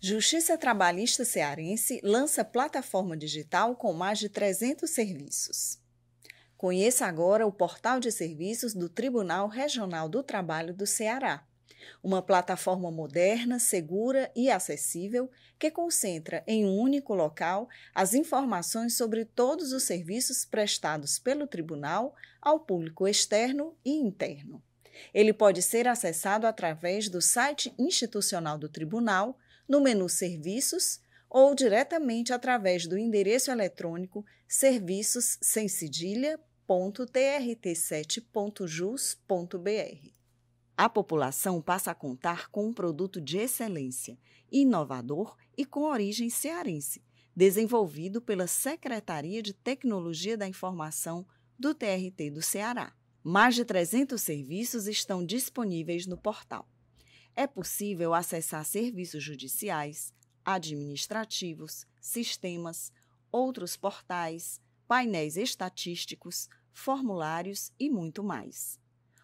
Justiça Trabalhista Cearense lança plataforma digital com mais de 300 serviços. Conheça agora o portal de serviços do Tribunal Regional do Trabalho do Ceará. Uma plataforma moderna, segura e acessível que concentra em um único local as informações sobre todos os serviços prestados pelo Tribunal ao público externo e interno. Ele pode ser acessado através do site institucional do Tribunal no menu Serviços ou diretamente através do endereço eletrônico serviços sem cedilha.trt7.jus.br. A população passa a contar com um produto de excelência, inovador e com origem cearense, desenvolvido pela Secretaria de Tecnologia da Informação do TRT do Ceará. Mais de 300 serviços estão disponíveis no portal é possível acessar serviços judiciais, administrativos, sistemas, outros portais, painéis estatísticos, formulários e muito mais.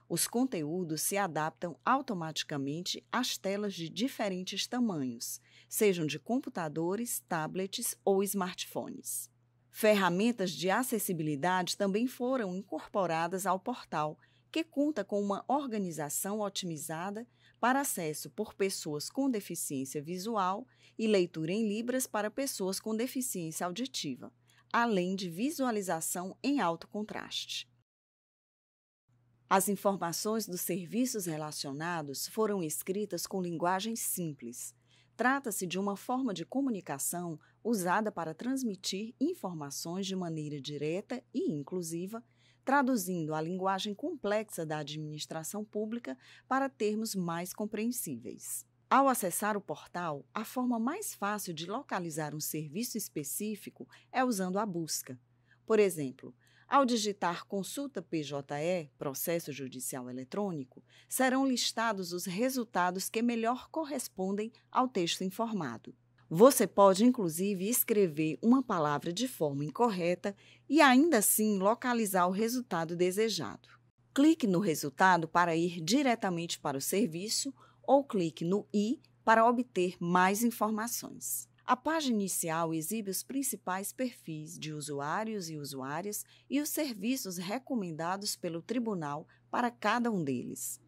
Os conteúdos se adaptam automaticamente às telas de diferentes tamanhos, sejam de computadores, tablets ou smartphones. Ferramentas de acessibilidade também foram incorporadas ao portal, que conta com uma organização otimizada para acesso por pessoas com deficiência visual e leitura em Libras para pessoas com deficiência auditiva, além de visualização em alto contraste. As informações dos serviços relacionados foram escritas com linguagem simples. Trata-se de uma forma de comunicação usada para transmitir informações de maneira direta e inclusiva traduzindo a linguagem complexa da administração pública para termos mais compreensíveis. Ao acessar o portal, a forma mais fácil de localizar um serviço específico é usando a busca. Por exemplo, ao digitar Consulta PJE, Processo Judicial Eletrônico, serão listados os resultados que melhor correspondem ao texto informado. Você pode, inclusive, escrever uma palavra de forma incorreta e ainda assim localizar o resultado desejado. Clique no resultado para ir diretamente para o serviço ou clique no i para obter mais informações. A página inicial exibe os principais perfis de usuários e usuárias e os serviços recomendados pelo tribunal para cada um deles.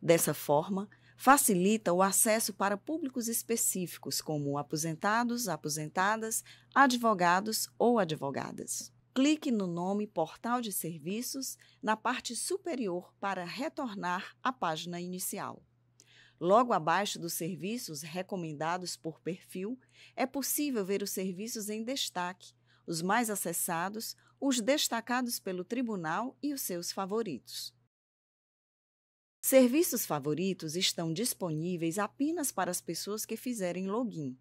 Dessa forma, Facilita o acesso para públicos específicos, como aposentados, aposentadas, advogados ou advogadas. Clique no nome Portal de Serviços na parte superior para retornar à página inicial. Logo abaixo dos serviços recomendados por perfil, é possível ver os serviços em destaque, os mais acessados, os destacados pelo tribunal e os seus favoritos. Serviços favoritos estão disponíveis apenas para as pessoas que fizerem login.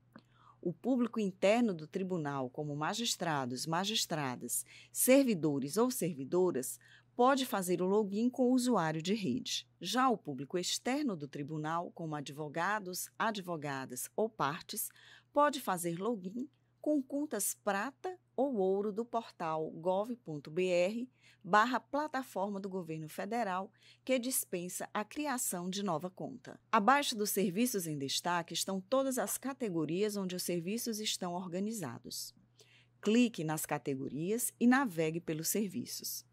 O público interno do tribunal, como magistrados, magistradas, servidores ou servidoras, pode fazer o login com o usuário de rede. Já o público externo do tribunal, como advogados, advogadas ou partes, pode fazer login com contas prata ou ouro do portal gov.br barra plataforma do governo federal que dispensa a criação de nova conta. Abaixo dos serviços em destaque estão todas as categorias onde os serviços estão organizados. Clique nas categorias e navegue pelos serviços.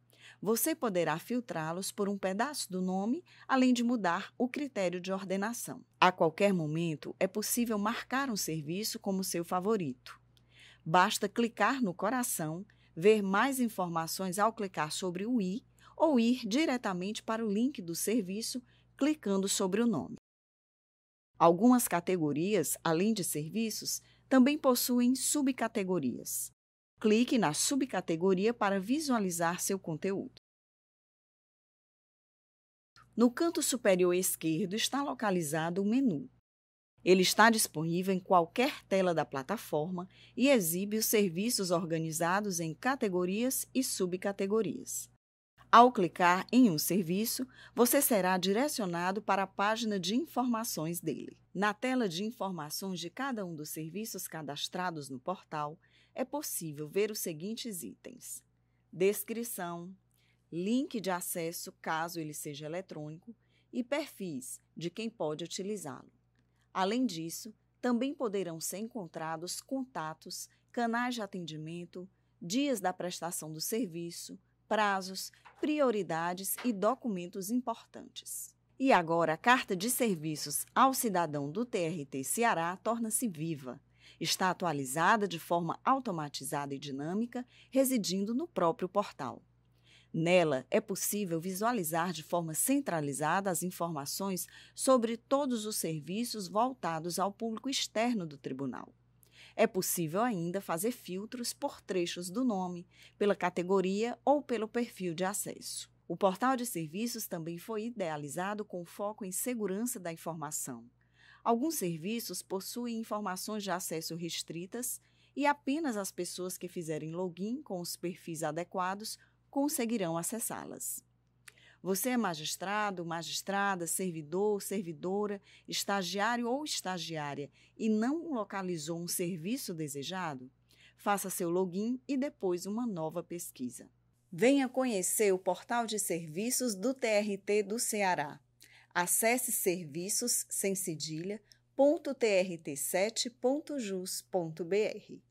Você poderá filtrá-los por um pedaço do nome, além de mudar o critério de ordenação. A qualquer momento, é possível marcar um serviço como seu favorito. Basta clicar no coração, ver mais informações ao clicar sobre o i ou ir diretamente para o link do serviço clicando sobre o nome. Algumas categorias, além de serviços, também possuem subcategorias. Clique na subcategoria para visualizar seu conteúdo. No canto superior esquerdo está localizado o menu ele está disponível em qualquer tela da plataforma e exibe os serviços organizados em categorias e subcategorias. Ao clicar em um serviço, você será direcionado para a página de informações dele. Na tela de informações de cada um dos serviços cadastrados no portal, é possível ver os seguintes itens: descrição, link de acesso caso ele seja eletrônico e perfis de quem pode utilizá-lo. Além disso, também poderão ser encontrados contatos, canais de atendimento, dias da prestação do serviço, prazos, prioridades e documentos importantes. E agora, a Carta de Serviços ao Cidadão do TRT Ceará torna-se viva. Está atualizada de forma automatizada e dinâmica, residindo no próprio portal. Nela é possível visualizar de forma centralizada as informações sobre todos os serviços voltados ao público externo do tribunal. É possível ainda fazer filtros por trechos do nome, pela categoria ou pelo perfil de acesso. O portal de serviços também foi idealizado com foco em segurança da informação. Alguns serviços possuem informações de acesso restritas e apenas as pessoas que fizerem login com os perfis adequados conseguirão acessá-las. Você é magistrado, magistrada, servidor, servidora, estagiário ou estagiária e não localizou um serviço desejado? Faça seu login e depois uma nova pesquisa. Venha conhecer o portal de serviços do TRT do Ceará. Acesse serviços sem cedilha, 7jusbr